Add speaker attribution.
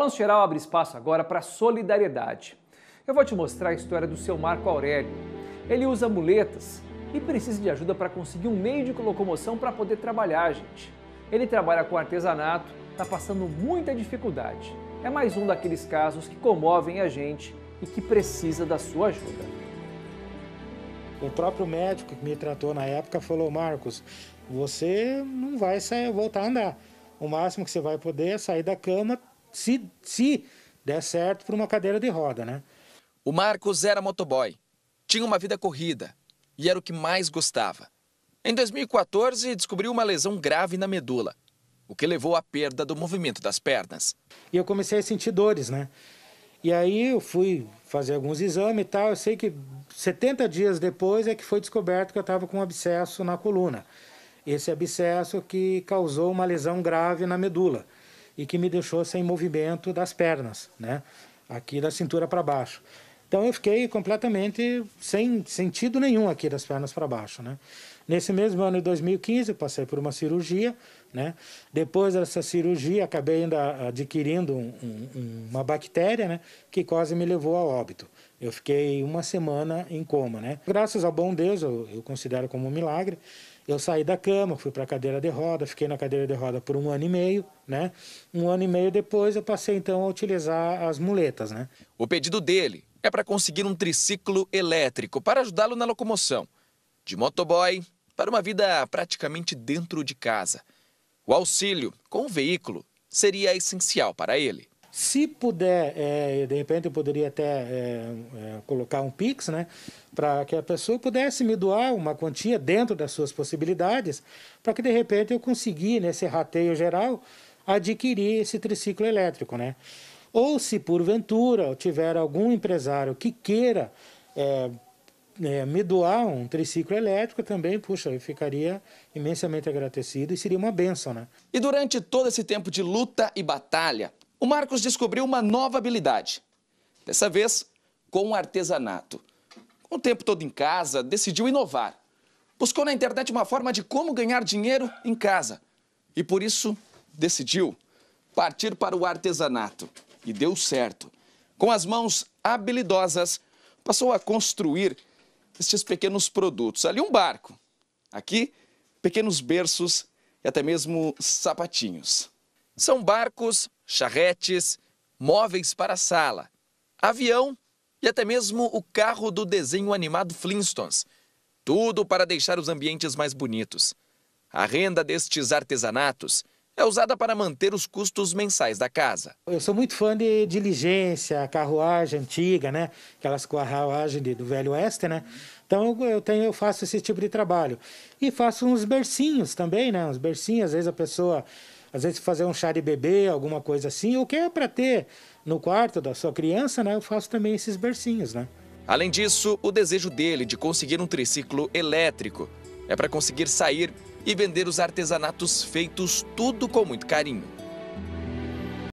Speaker 1: Balanço Geral abre espaço agora para solidariedade. Eu vou te mostrar a história do seu Marco Aurélio. Ele usa muletas e precisa de ajuda para conseguir um meio de locomoção para poder trabalhar, gente. Ele trabalha com artesanato, está passando muita dificuldade. É mais um daqueles casos que comovem a gente e que precisa da sua ajuda.
Speaker 2: O próprio médico que me tratou na época falou: Marcos, você não vai sair, voltar a andar. O máximo que você vai poder é sair da cama, se, se der certo, para uma cadeira de roda, né?
Speaker 1: O Marcos era motoboy, tinha uma vida corrida e era o que mais gostava. Em 2014, descobriu uma lesão grave na medula, o que levou à perda do movimento das pernas. E eu comecei
Speaker 2: a sentir dores, né? E aí eu fui fazer alguns exames e tal. Eu sei que 70 dias depois é que foi descoberto que eu estava com um abscesso na coluna. Esse abscesso que causou uma lesão grave na medula e que me deixou sem movimento das pernas, né? Aqui da cintura para baixo. Então eu fiquei completamente sem sentido nenhum aqui das pernas para baixo, né? Nesse mesmo ano de 2015, passei por uma cirurgia, né? Depois dessa cirurgia, acabei ainda adquirindo um, um, uma bactéria, né? Que quase me levou a óbito. Eu fiquei uma semana em coma, né? Graças ao bom Deus, eu, eu considero como um milagre, eu saí da cama, fui para a cadeira de roda, fiquei na cadeira de roda por um ano e meio, né? Um ano e meio depois eu passei então a utilizar as muletas, né?
Speaker 1: O pedido dele é para conseguir um triciclo elétrico para ajudá-lo na locomoção. De motoboy para uma vida praticamente dentro de casa. O auxílio com o veículo seria essencial para ele.
Speaker 2: Se puder, é, de repente eu poderia até é, é, colocar um Pix, né? Para que a pessoa pudesse me doar uma quantia dentro das suas possibilidades, para que de repente eu consiga, nesse rateio geral, adquirir esse triciclo elétrico, né? Ou se porventura tiver algum empresário que queira é, é, me doar um triciclo elétrico também, puxa, eu ficaria imensamente agradecido e seria uma benção, né?
Speaker 1: E durante todo esse tempo de luta e batalha, o Marcos descobriu uma nova habilidade. Dessa vez, com o artesanato. Com o tempo todo em casa, decidiu inovar. Buscou na internet uma forma de como ganhar dinheiro em casa. E por isso, decidiu partir para o artesanato e deu certo. Com as mãos habilidosas, passou a construir estes pequenos produtos. Ali um barco, aqui pequenos berços e até mesmo sapatinhos. São barcos, charretes, móveis para sala, avião e até mesmo o carro do desenho animado Flintstones. Tudo para deixar os ambientes mais bonitos. A renda destes artesanatos é usada para manter os custos mensais da casa.
Speaker 2: Eu sou muito fã de diligência, carruagem antiga, né? Aquelas carruagens do Velho Oeste, né? Então eu tenho, eu faço esse tipo de trabalho. E faço uns bercinhos também, né? Uns bercinhos, às vezes a pessoa às vezes fazer um chá de bebê, alguma coisa assim, ou que é para ter no quarto da sua criança, né? Eu faço também esses bercinhos, né?
Speaker 1: Além disso, o desejo dele de conseguir um triciclo elétrico é para conseguir sair e vender os artesanatos feitos tudo com muito carinho.